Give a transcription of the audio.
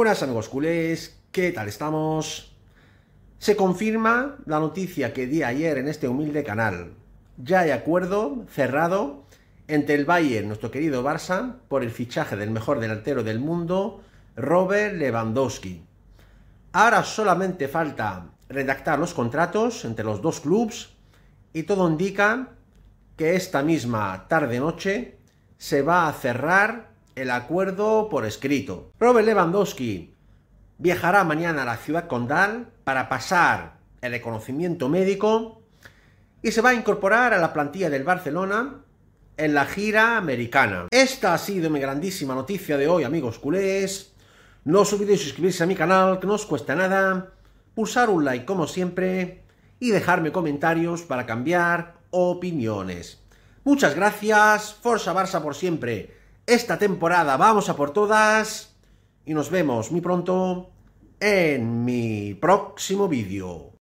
buenas amigos culés, ¿qué tal estamos? Se confirma la noticia que di ayer en este humilde canal. Ya hay acuerdo cerrado entre el Bayern, nuestro querido Barça, por el fichaje del mejor delantero del mundo, Robert Lewandowski. Ahora solamente falta redactar los contratos entre los dos clubes y todo indica que esta misma tarde-noche se va a cerrar el acuerdo por escrito. Robert Lewandowski viajará mañana a la ciudad condal para pasar el reconocimiento médico y se va a incorporar a la plantilla del Barcelona en la gira americana. Esta ha sido mi grandísima noticia de hoy, amigos culés. No os olvidéis suscribirse a mi canal, que no os cuesta nada, pulsar un like como siempre y dejarme comentarios para cambiar opiniones. Muchas gracias, Forza Barça por siempre. Esta temporada vamos a por todas y nos vemos muy pronto en mi próximo vídeo.